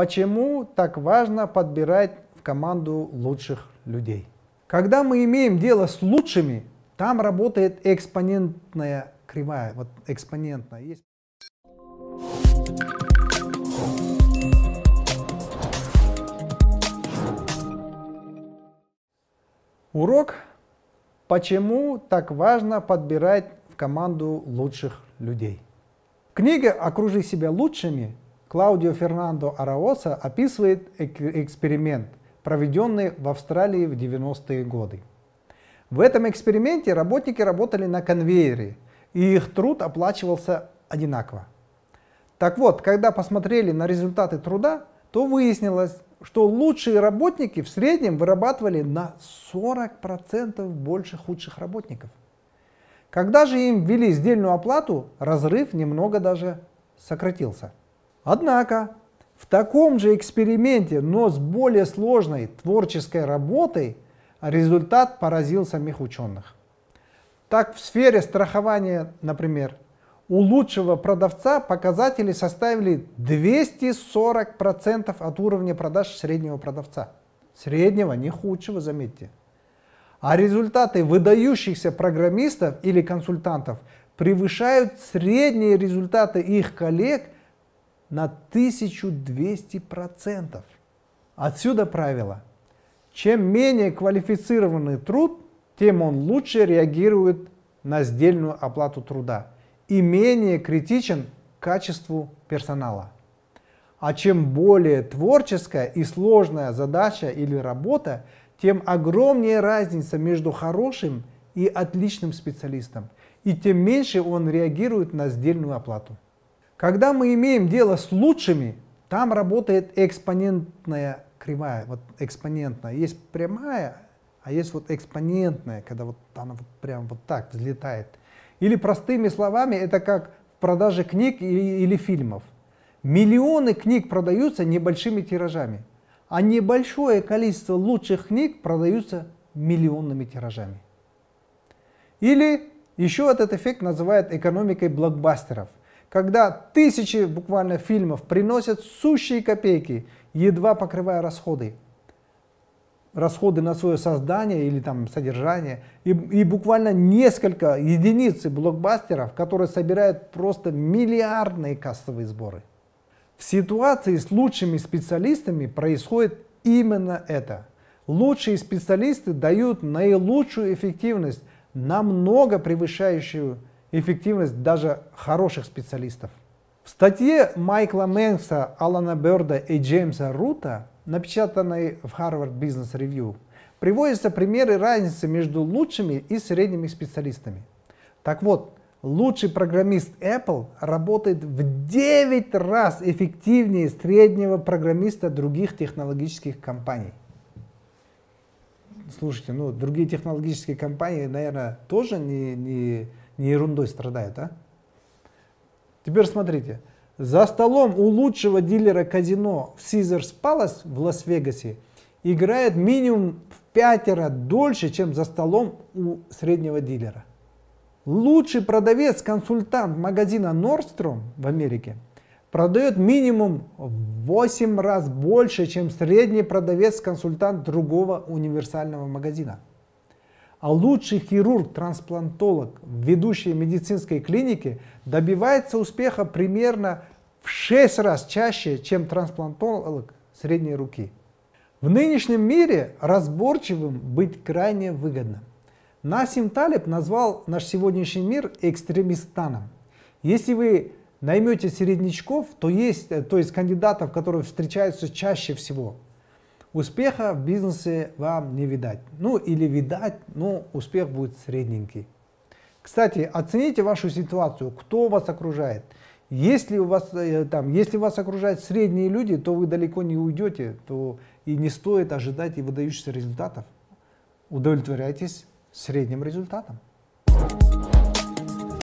Почему так важно подбирать в команду лучших людей? Когда мы имеем дело с лучшими, там работает экспонентная кривая, вот экспонентная есть. Урок. Почему так важно подбирать в команду лучших людей? Книга «Окружи себя лучшими» Клаудио Фернандо Араоса описывает эксперимент, проведенный в Австралии в 90-е годы. В этом эксперименте работники работали на конвейере, и их труд оплачивался одинаково. Так вот, когда посмотрели на результаты труда, то выяснилось, что лучшие работники в среднем вырабатывали на 40% больше худших работников. Когда же им ввели сдельную оплату, разрыв немного даже сократился – Однако в таком же эксперименте, но с более сложной творческой работой, результат поразил самих ученых. Так в сфере страхования, например, у лучшего продавца показатели составили 240% от уровня продаж среднего продавца. Среднего, не худшего, заметьте. А результаты выдающихся программистов или консультантов превышают средние результаты их коллег – на 1200%. Отсюда правило. Чем менее квалифицированный труд, тем он лучше реагирует на сдельную оплату труда и менее критичен к качеству персонала. А чем более творческая и сложная задача или работа, тем огромнее разница между хорошим и отличным специалистом, и тем меньше он реагирует на сдельную оплату. Когда мы имеем дело с лучшими, там работает экспонентная кривая, вот экспонентная. Есть прямая, а есть вот экспонентная, когда вот она вот прям вот так взлетает. Или простыми словами, это как в продаже книг или, или фильмов. Миллионы книг продаются небольшими тиражами, а небольшое количество лучших книг продаются миллионными тиражами. Или еще этот эффект называют экономикой блокбастеров когда тысячи буквально фильмов приносят сущие копейки, едва покрывая расходы. Расходы на свое создание или там содержание. И, и буквально несколько единиц блокбастеров, которые собирают просто миллиардные кассовые сборы. В ситуации с лучшими специалистами происходит именно это. Лучшие специалисты дают наилучшую эффективность, намного превышающую эффективность даже хороших специалистов. В статье Майкла Мэнкса, Алана Берда и Джеймса Рута, напечатанной в Harvard Business Review, приводятся примеры разницы между лучшими и средними специалистами. Так вот, лучший программист Apple работает в 9 раз эффективнее среднего программиста других технологических компаний. Слушайте, ну другие технологические компании, наверное, тоже не, не не ерундой страдает, а? Теперь смотрите. За столом у лучшего дилера казино в Caesars Palace в Лас-Вегасе играет минимум в пятеро дольше, чем за столом у среднего дилера. Лучший продавец-консультант магазина Nordstrom в Америке продает минимум в 8 раз больше, чем средний продавец-консультант другого универсального магазина а лучший хирург-трансплантолог в ведущей медицинской клинике добивается успеха примерно в 6 раз чаще, чем трансплантолог средней руки. В нынешнем мире разборчивым быть крайне выгодно. Насим Талиб назвал наш сегодняшний мир экстремистаном. Если вы наймете середнячков, то есть, э, то есть кандидатов, которые встречаются чаще всего Успеха в бизнесе вам не видать. Ну или видать, но успех будет средненький. Кстати, оцените вашу ситуацию, кто вас окружает. Если, у вас, э, там, если вас окружают средние люди, то вы далеко не уйдете, то и не стоит ожидать и выдающихся результатов. Удовлетворяйтесь средним результатом.